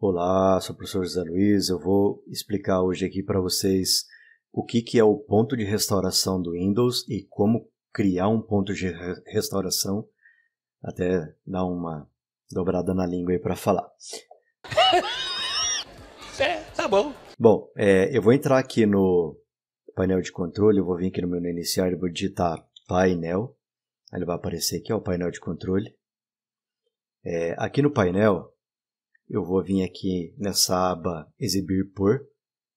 Olá, sou o professor José Luiz. Eu vou explicar hoje aqui para vocês o que, que é o ponto de restauração do Windows e como criar um ponto de restauração. Até dar uma dobrada na língua aí para falar. é, tá bom. Bom, é, eu vou entrar aqui no painel de controle, eu vou vir aqui no meu iniciar e vou digitar painel. Ele vai aparecer aqui, ó, o painel de controle. É, aqui no painel, eu vou vir aqui nessa aba Exibir por.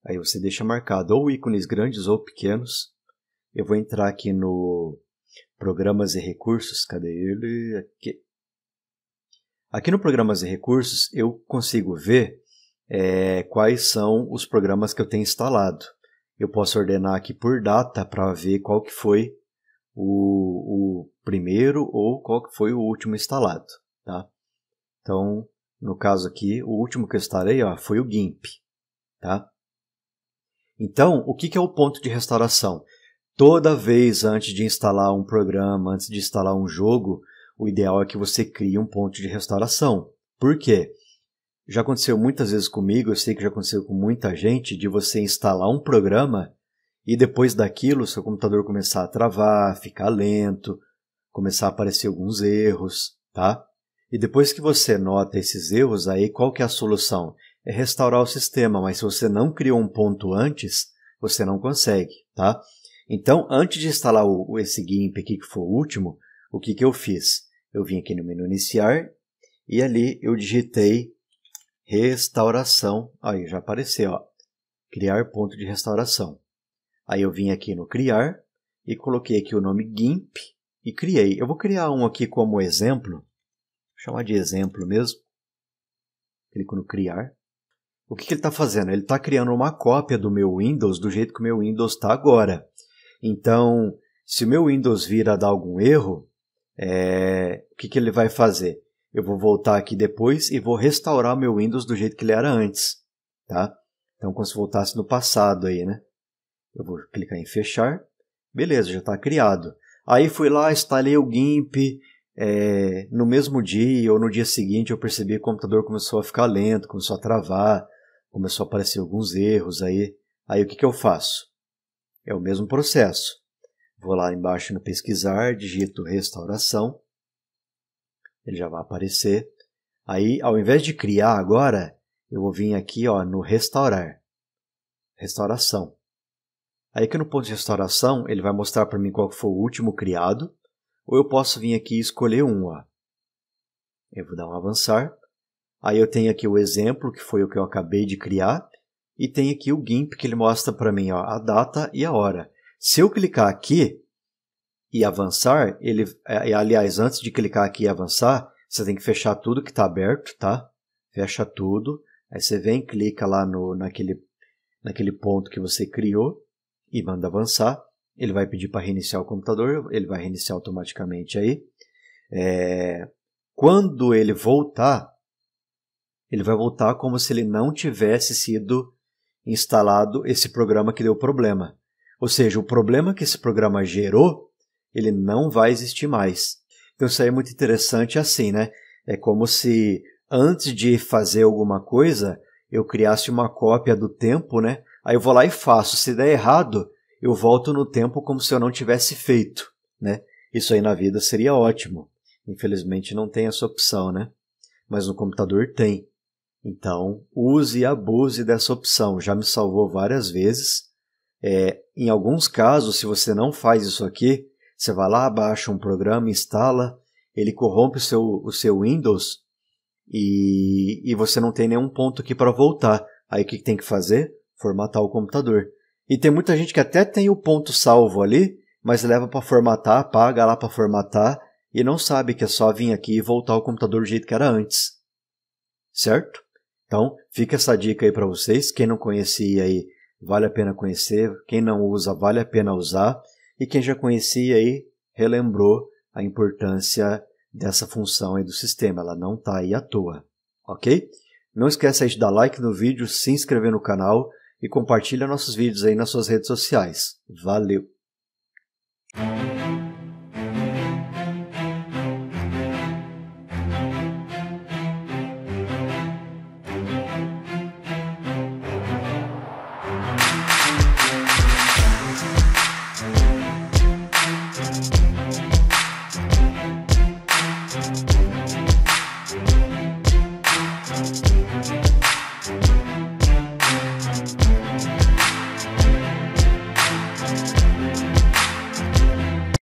Aí você deixa marcado ou ícones grandes ou pequenos. Eu vou entrar aqui no Programas e Recursos. Cadê ele? Aqui. Aqui no Programas e Recursos eu consigo ver é, quais são os programas que eu tenho instalado. Eu posso ordenar aqui por data para ver qual que foi o, o primeiro ou qual que foi o último instalado. Tá? Então, no caso aqui, o último que eu estarei ó, foi o GIMP. Tá? Então, o que é o ponto de restauração? Toda vez antes de instalar um programa, antes de instalar um jogo, o ideal é que você crie um ponto de restauração. Por quê? Já aconteceu muitas vezes comigo, eu sei que já aconteceu com muita gente, de você instalar um programa e depois daquilo seu computador começar a travar, ficar lento, começar a aparecer alguns erros, tá? E depois que você nota esses erros, aí qual que é a solução? É restaurar o sistema, mas se você não criou um ponto antes, você não consegue, tá? Então, antes de instalar o, esse GIMP aqui, que foi o último, o que, que eu fiz? Eu vim aqui no menu iniciar e ali eu digitei restauração. Aí já apareceu, ó, criar ponto de restauração. Aí eu vim aqui no criar e coloquei aqui o nome GIMP e criei. Eu vou criar um aqui como exemplo chamar de exemplo mesmo. Clico no criar. O que, ele está fazendo? Ele está criando uma cópia do meu Windows do jeito que o meu Windows está agora. Então, se o meu Windows vir a dar algum erro, é... o que, que ele vai fazer? Eu vou voltar aqui depois e vou restaurar meu Windows do jeito que ele era antes. Tá? Então, como se voltasse no passado aí, né? Eu vou clicar em fechar. Beleza, já está criado. Aí fui lá, instalei o GIMP, é, no mesmo dia ou no dia seguinte eu percebi que o computador começou a ficar lento, começou a travar, começou a aparecer alguns erros aí. Aí o que, que eu faço? É o mesmo processo. Vou lá embaixo no pesquisar, digito restauração, ele já vai aparecer. Aí, ao invés de criar agora, eu vou vir aqui ó, no restaurar, restauração. Aí aqui no ponto de restauração, ele vai mostrar para mim qual foi o último criado, ou eu posso vir aqui e escolher um. Ó. Eu vou dar um avançar. Aí eu tenho aqui o exemplo, que foi o que eu acabei de criar, e tem aqui o GIMP que ele mostra para mim ó, a data e a hora. Se eu clicar aqui e avançar, ele, é, aliás, antes de clicar aqui e avançar, você tem que fechar tudo que está aberto, tá? Fecha tudo. Aí você vem, clica lá no, naquele, naquele ponto que você criou e manda avançar ele vai pedir para reiniciar o computador, ele vai reiniciar automaticamente aí. É, quando ele voltar, ele vai voltar como se ele não tivesse sido instalado esse programa que deu problema. Ou seja, o problema que esse programa gerou, ele não vai existir mais. Então isso aí é muito interessante assim, né? É como se antes de fazer alguma coisa, eu criasse uma cópia do tempo, né? Aí eu vou lá e faço. Se der errado, eu volto no tempo como se eu não tivesse feito, né? Isso aí na vida seria ótimo. Infelizmente não tem essa opção, né? Mas no computador tem. Então, use e abuse dessa opção. Já me salvou várias vezes. É, em alguns casos, se você não faz isso aqui, você vai lá, baixa um programa, instala, ele corrompe o seu, o seu Windows e, e você não tem nenhum ponto aqui para voltar. Aí o que tem que fazer? Formatar o computador. E tem muita gente que até tem o ponto salvo ali, mas leva para formatar, paga lá para formatar e não sabe que é só vir aqui e voltar o computador do jeito que era antes. Certo? Então, fica essa dica aí para vocês. Quem não conhecia aí, vale a pena conhecer. Quem não usa, vale a pena usar. E quem já conhecia aí, relembrou a importância dessa função aí do sistema. Ela não está aí à toa, ok? Não esqueça aí de dar like no vídeo, se inscrever no canal e compartilhe nossos vídeos aí nas suas redes sociais. Valeu!